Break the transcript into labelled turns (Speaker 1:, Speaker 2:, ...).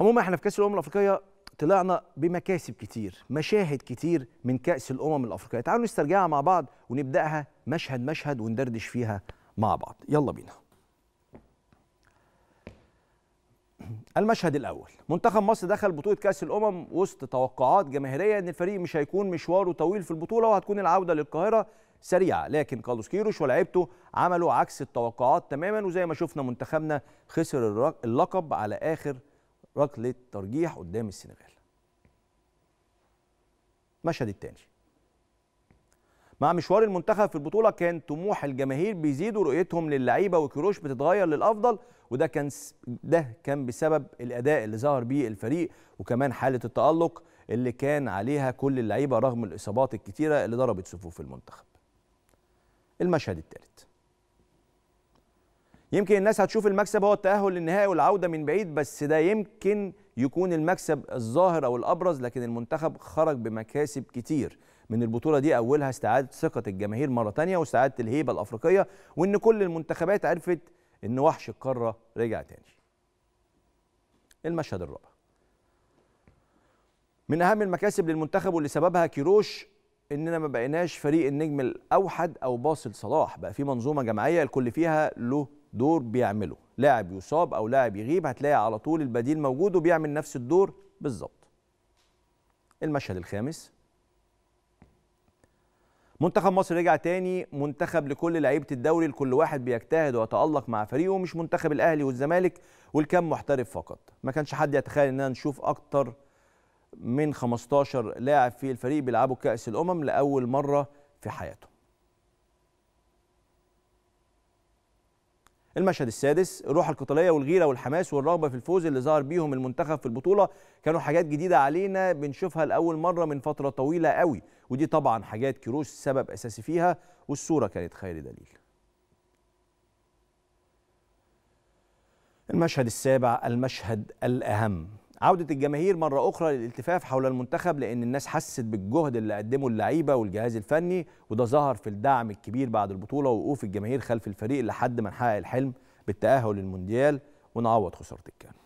Speaker 1: عموما احنا في كاس الامم الافريقيه طلعنا بمكاسب كتير مشاهد كتير من كاس الامم الافريقيه تعالوا نسترجعها مع بعض ونبداها مشهد مشهد وندردش فيها مع بعض يلا بينا المشهد الاول منتخب مصر دخل بطوله كاس الامم وسط توقعات جماهيريه ان الفريق مش هيكون مشواره طويل في البطوله وهتكون العوده للقاهره سريعه لكن كارلوس كيروش ولاعيبته عملوا عكس التوقعات تماما وزي ما شفنا منتخبنا خسر اللقب على اخر ركله ترجيح قدام السنغال المشهد الثاني مع مشوار المنتخب في البطوله كان طموح الجماهير بيزيد ورؤيتهم للعيبه وكروش بتتغير للافضل وده كان ده كان بسبب الاداء اللي ظهر بيه الفريق وكمان حاله التالق اللي كان عليها كل اللعيبه رغم الاصابات الكتيره اللي ضربت صفوف المنتخب المشهد الثالث يمكن الناس هتشوف المكسب هو التأهل للنهائي والعودة من بعيد بس ده يمكن يكون المكسب الظاهر أو الأبرز لكن المنتخب خرج بمكاسب كتير من البطولة دي أولها استعادة ثقة الجماهير مرة تانية واستعادة الهيبة الأفريقية وإن كل المنتخبات عرفت إن وحش القارة رجع تاني المشهد الرابع من أهم المكاسب للمنتخب واللي سببها كيروش اننا ما بقيناش فريق النجم الاوحد او باصل صلاح بقى في منظومه جماعيه الكل فيها له دور بيعمله لاعب يصاب او لاعب يغيب هتلاقي على طول البديل موجود وبيعمل نفس الدور بالظبط المشهد الخامس منتخب مصر رجع تاني منتخب لكل لعيبه الدوري لكل واحد بيجتهد ويتالق مع فريقه مش منتخب الاهلي والزمالك والكام محترف فقط ما كانش حد يتخيل اننا نشوف اكتر من 15 لاعب في الفريق بيلعبوا كاس الامم لاول مره في حياتهم المشهد السادس الروح القتاليه والغيره والحماس والرغبه في الفوز اللي ظهر بيهم المنتخب في البطوله كانوا حاجات جديده علينا بنشوفها لاول مره من فتره طويله قوي ودي طبعا حاجات كيروش سبب اساسي فيها والصوره كانت خير دليل المشهد السابع المشهد الأهم عودة الجماهير مرة أخرى للالتفاف حول المنتخب لأن الناس حست بالجهد اللي قدمه اللعيبة والجهاز الفني وده ظهر في الدعم الكبير بعد البطولة ووقوف الجماهير خلف الفريق لحد ما نحقق الحلم بالتأهل للمونديال ونعوض خسارة الكام